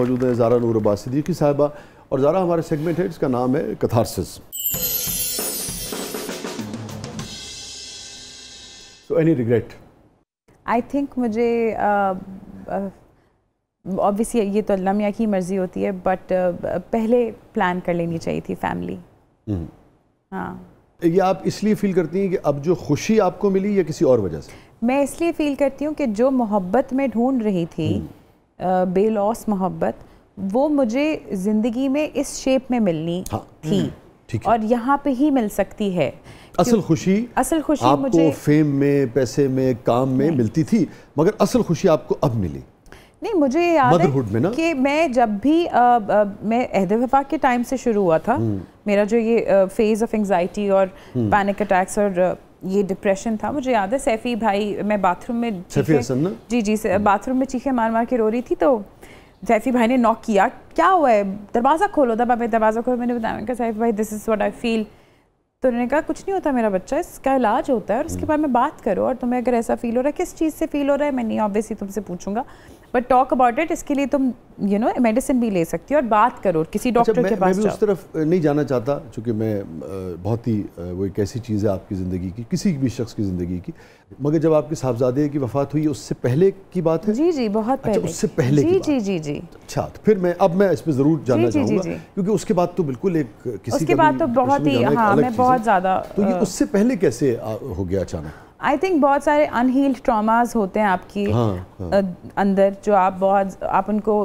मौजूद हैं जारा नूर अब्बास सिद्दीकी साहिबा और जारा हमारे सेगमेंट है जिसका नाम है catharsis so any regret I think मुझे ऑब्वियसली uh, uh, ये तो अल्लाह की मर्ज़ी होती है बट uh, पहले प्लान कर लेनी चाहिए थी फैमिली हम्म। हाँ ये आप इसलिए फील करती हैं कि अब जो खुशी आपको मिली या किसी और वजह से मैं इसलिए फील करती हूँ कि जो मोहब्बत में ढूंढ रही थी हम्म। बेलॉस मोहब्बत वो मुझे ज़िंदगी में इस शेप में मिलनी हाँ, थी हम्म, और यहाँ पे ही मिल सकती है असल खुशी असल खुशी आपको मुझे फेम में पैसे में काम में मिलती थी मगर असल खुशी आपको अब मिली नहीं मुझे याद है कि मैं जब भी आ, आ, मैं अहद वफाक के टाइम से शुरू हुआ था हम्म। मेरा जो ये फेज़ ऑफ एंगजाइटी और पैनिक हम्म। अटैक्स और ये डिप्रेशन था मुझे याद है सैफी भाई मैं बाथरूम में सैफी हसन ना जी जी बाथरूम में चीखे मार मार के रो रही थी तो सैफी भाई ने नॉक किया क्या हुआ है दरवाज़ा खोलो था भाई दरवाज़ा खोलो मैंने बताया कि सैफी भाई this is what I feel तो उन्होंने कहा कुछ नहीं होता मेरा बच्चा इसका इलाज होता है और उसके हम्म। बाद में बात करो और तुम्हें अगर ऐसा फील हो रहा है किस चीज़ से फील हो रहा है मैं नहीं ऑब्वियसली तुमसे पूछूंगा बट टॉक अबाउट इट इसके लिए तुम यू नो मेडिसिन भी ले सकती हो और बात करो किसी डॉक्टर अच्छा, के पास मैं भी उस तरफ नहीं जाना चाहता चूँकि मैं बहुत ही वो एक ऐसी चीज़ है आपकी ज़िंदगी की किसी भी शख्स की ज़िंदगी की मगर जब आपके साहबजादे की वफात हुई उससे पहले की बात है जी जी बहुत अच्छा, पहले उससे पहले जी जी जी जी अच्छा तो फिर मैं अब मैं इस पर ज़रूर जानना चाहूँगा क्योंकि उसके बाद तो बिल्कुल एक किसी उसके बाद तो बहुत ही हाँ मैं बहुत ज़्यादा तो ये उससे पहले कैसे हो गया अचानक आई थिंक बहुत सारे अनहील्ड ट्रामाज होते हैं आपकी हाँ, हाँ. अंदर जो आप बहुत आप उनको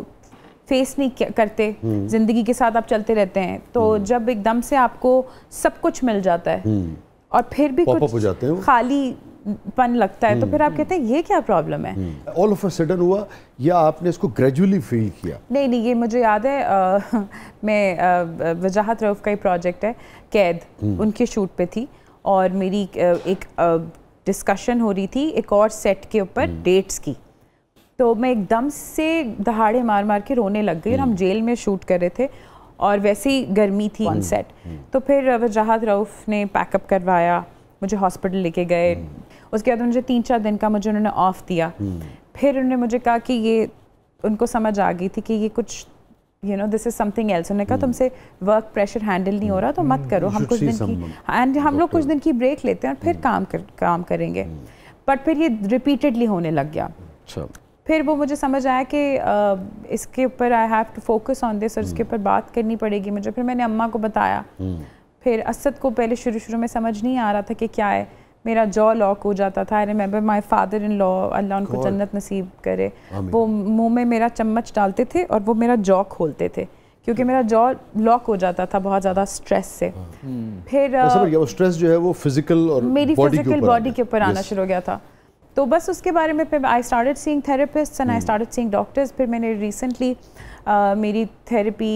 फेस नहीं करते हम्म। ज़िंदगी के साथ आप चलते रहते हैं तो हम्म। जब एकदम से आपको सब कुछ मिल जाता है हम्म। और फिर भी कुछ हो जाते हैं खाली पन लगता है तो फिर आप कहते हैं ये क्या प्रॉब्लम है ऑल ऑफ अ सडन हुआ या आपने इसको ग्रेजुअली फील किया नहीं नहीं ये मुझे याद है आ, मैं वजाहत रऊफ़ का ही प्रोजेक्ट है कैद उनके शूट पे थी और मेरी एक डिस्कशन हो रही थी एक और सेट के ऊपर डेट्स hmm. की तो मैं एकदम से दहाड़े मार मार के रोने लग गई और हम hmm. जेल में शूट कर रहे थे और वैसे ही गर्मी थी ऑन hmm. सेट तो फिर वजाहत रऊफ़ ने पैकअप करवाया मुझे हॉस्पिटल लेके गए उसके बाद मुझे तीन चार दिन का मुझे उन्होंने ऑफ़ दिया फिर उन्होंने मुझे कहा कि ये उनको समझ आ गई थी कि ये कुछ you know this is something else उन्होंने कहा hmm. तुमसे वर्क प्रेशर हैंडल नहीं हो रहा तो मत hmm. करो हम कुछ दिन की एंड हम लोग कुछ दिन की ब्रेक लेते हैं और फिर hmm. काम कर काम करेंगे बट फिर ये रिपीटेडली होने लग गया अच्छा। फिर वो मुझे समझ आया कि इसके ऊपर I have to focus on this और इसके ऊपर बात करनी पड़ेगी मुझे फिर मैंने अम्मा को बताया फिर असद को पहले शुरू शुरू में समझ नहीं आ रहा था कि क्या है मेरा जॉ लॉक हो जाता था I remember my father in law अल्लाह उनको जन्नत नसीब करे वो मुंह में मेरा चम्मच डालते थे और वो मेरा जॉ खोलते थे क्योंकि मेरा जॉ लॉक हो जाता था बहुत ज़्यादा स्ट्रेस से हाँ। हम्म। फिर वो स्ट्रेस जो है वो फिजिकल और मेरी फिजिकल बॉडी के ऊपर आना शुरू हो गया था तो बस उसके बारे में फिर I started seeing therapist and I started seeing doctors फिर मैंने रिसेंटली मेरी थेरेपी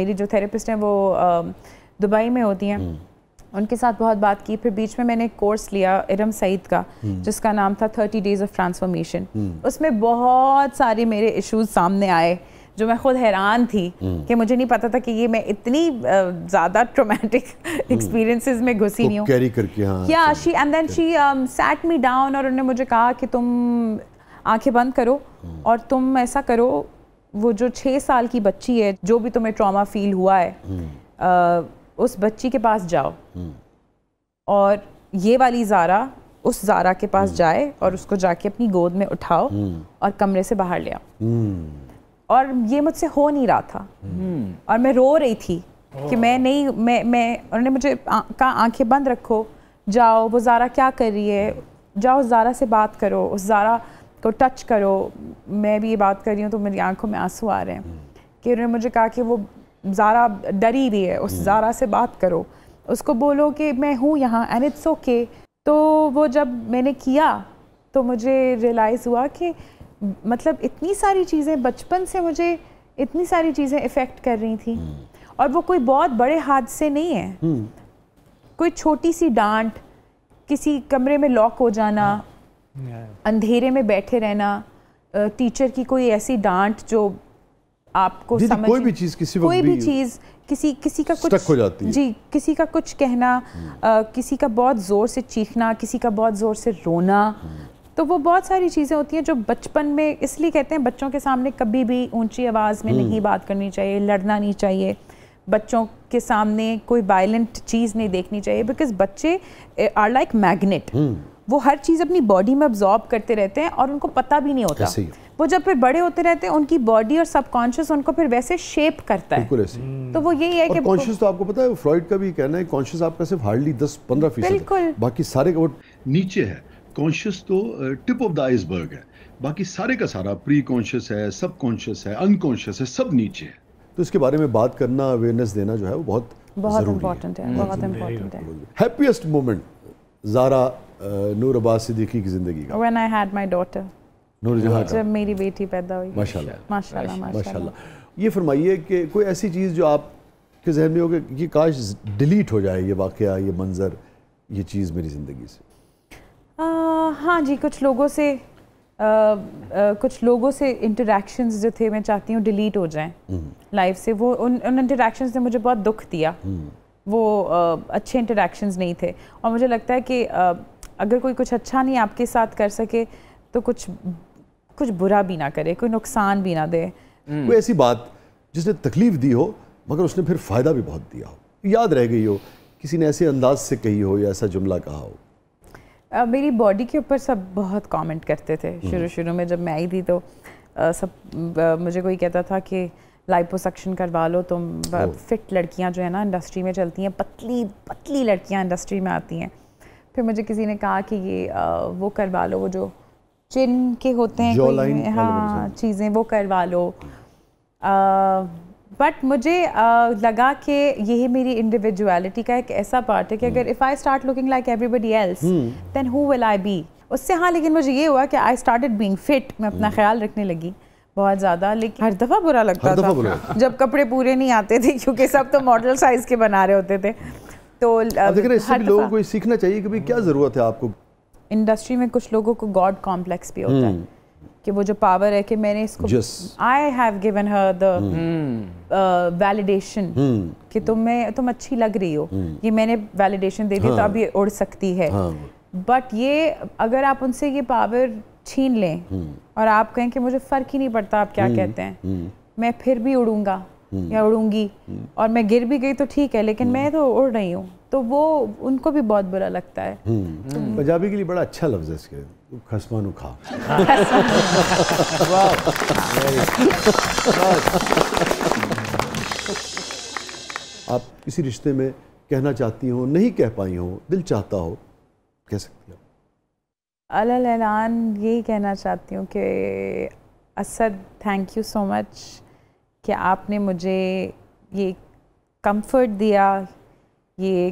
मेरी जो थेरेपिस्ट हैं वो दुबई में होती हैं hmm. उनके साथ बहुत बात की फिर बीच में मैंने एक कोर्स लिया इरम सईद का हम्म। जिसका नाम था थर्टी डेज ऑफ ट्रांसफॉर्मेशन हम्म। उसमें बहुत सारे मेरे इश्यूज सामने आए जो मैं खुद हैरान थी हम्म। कि मुझे नहीं पता था कि ये मैं इतनी ज़्यादा ट्रोमेटिक एक्सपीरियंसेस में घुसी नहीं हूँ कैरी करके हाँ या she and then she sat me down और उन्होंने मुझे कहा कि तुम आंखें बंद करो और तुम ऐसा करो वो जो छः साल की बच्ची है जो भी तुम्हें ट्रॉमा फील हुआ है उस बच्ची के पास जाओ और ये वाली ज़ारा उस ज़ारा के पास जाए और उसको जाके अपनी गोद में उठाओ और कमरे से बाहर ले आओ और ये मुझसे हो नहीं रहा था और मैं रो रही थी कि मैं नहीं मैं मैं उन्होंने मुझे कहा आंखें बंद रखो जाओ वो ज़ारा क्या कर रही है जाओ ज़ारा से बात करो उस ज़ारा को टच करो मैं भी ये बात कर रही हूँ तो मेरी आंखों में आंसू आ रहे हैं कि उन्होंने मुझे कहा कि वो ज़ारा डरी हुई है उस हम्म। ज़ारा से बात करो उसको बोलो कि मैं हूँ यहाँ एंड इट्स ओके तो वो जब मैंने किया तो मुझे रियलाइज़ हुआ कि मतलब इतनी सारी चीज़ें बचपन से मुझे इतनी सारी चीज़ें इफ़ेक्ट कर रही थी हम्म। और वो कोई बहुत बड़े हादसे नहीं है हम्म। कोई छोटी सी डांट किसी कमरे में लॉक हो जाना अंधेरे में बैठे रहना टीचर की कोई ऐसी डांट जो आपको समझ कोई भी चीज किसी कोई भी, भी चीज किसी किसी का कुछ हो जाती है। जी किसी का कुछ कहना आ, हम्म। किसी का बहुत जोर से चीखना किसी का बहुत जोर से रोना हम्म। तो वो बहुत सारी चीज़ें होती हैं जो बचपन में इसलिए कहते हैं बच्चों के सामने कभी भी ऊंची आवाज़ में हम्म। नहीं बात करनी चाहिए लड़ना नहीं चाहिए बच्चों के सामने कोई वायलेंट चीज़ नहीं देखनी चाहिए बिकॉज बच्चे आर लाइक मैग्नेट वो हर चीज़ अपनी बॉडी में अब्जॉर्ब करते रहते हैं और उनको पता भी नहीं होता वो जब फिर बड़े होते रहते हैं उनकी बॉडी और सबकॉन्शियस उनको फिर वैसे शेप करता है बिल्कुल ऐसे तो वो यही है कि कॉन्शियस तो आपको पता है फ्रॉइड का भी कहना है कॉन्शियस आपका सिर्फ हार्डली दस पंद्रह फीसद बिल्कुल बाकी सारे का वो नीचे है कॉन्शियस तो टिप ऑफ द आइसबर्ग है बाकी सारे का सारा प्री कॉन्शियस है सब कॉन्शियस है अनकॉन्शियस है सब नीचे है तो इसके बारे में बात करना अवेयरनेस देना जो है वो बहुत बहुत इम्पोर्टेंट है बहुत इम्पोर्टेंट हम्म। है हैप्पीएस्ट मोमेंट जारा नूर अब्बास सिद्दीकी की जिंदगी का when I had my daughter Noor Jahan जब मेरी बेटी पैदा हुई माशाल्लाह माशाल्लाह माशाल्लाह ये फरमाइए कि कोई ऐसी चीज़ जो आप के जहन में हो कि काश डिलीट हो जाए ये वाक़ ये मंज़र ये चीज़ मेरी ज़िंदगी से हाँ जी कुछ लोगों से आ, आ, कुछ लोगों से इंटरेक्शन जो थे मैं चाहती हूँ डिलीट हो जाएं लाइफ हम्म। से वो उन उन इंटरेक्शन ने मुझे बहुत दुख दिया हम्म। वो आ, अच्छे इंटरेक्शन नहीं थे और मुझे लगता है कि आ, अगर कोई कुछ अच्छा नहीं आपके साथ कर सके तो कुछ कुछ बुरा भी ना करे कोई नुकसान भी ना दे हम्म। कोई ऐसी बात जिसने तकलीफ दी हो मगर उसने फिर फ़ायदा भी बहुत दिया हो याद रह गई हो किसी ने ऐसे अंदाज से कही हो या ऐसा जुमला कहा हो आ, मेरी बॉडी के ऊपर सब बहुत कमेंट करते थे हम्म। शुरू शुरू में जब मैं आई थी तो आ, सब आ, मुझे कोई कहता था कि लाइपोसक्शन करवा लो तुम तो फिट लड़कियां जो है ना इंडस्ट्री में चलती हैं पतली पतली लड़कियां इंडस्ट्री में आती हैं फिर मुझे किसी ने कहा कि ये वो करवा लो वो जो चिन के होते हैं कोई हाँ चीज़ें वो करवा लो बट मुझे आ, लगा कि यही मेरी इंडिविजुअलिटी का एक ऐसा पार्ट है कि हम्म। अगर if I start looking like everybody else then who will I be उससे हाँ लेकिन मुझे ये हुआ कि आई स्टार्टेड बीइंग फिट मैं अपना हम्म। ख्याल रखने लगी बहुत ज़्यादा लेकिन हर दफ़ा बुरा लगता था बुरा। जब कपड़े पूरे नहीं आते थे क्योंकि सब तो मॉडल साइज़ के बना रहे होते थे तो लोगों को सीखना चाहिए कि क्या ज़रूरत है आपको इंडस्ट्री में कुछ लोगों को गॉड कॉम्प्लेक्स भी होता है hmm. कि वो जो पावर है कि मैंने इसको I have given her the validation कि तुम मैं तुम अच्छी लग रही हो ये hmm. मैंने वैलिडेशन दे दी तो अब ये हाँ. उड़ सकती है बट हाँ. ये अगर आप उनसे ये पावर छीन लें hmm. और आप कहें कि मुझे फ़र्क ही नहीं पड़ता आप क्या कहते हैं मैं फिर भी उड़ूंगा या उड़ूंगी हम्म। और मैं गिर भी गई तो ठीक है लेकिन मैं हम्म। तो उड़ रही हूँ तो वो उनको भी बहुत बुरा लगता है हम्म। पंजाबी के लिए बड़ा अच्छा लफ्ज़ है इसके खसमा नु खा आप किसी रिश्ते में कहना चाहती हो नहीं कह पाई हो दिल चाहता हो कह सकती हो यही कहना चाहती हूँ कि Asad thank you so much कि आपने मुझे ये कंफर्ट दिया ये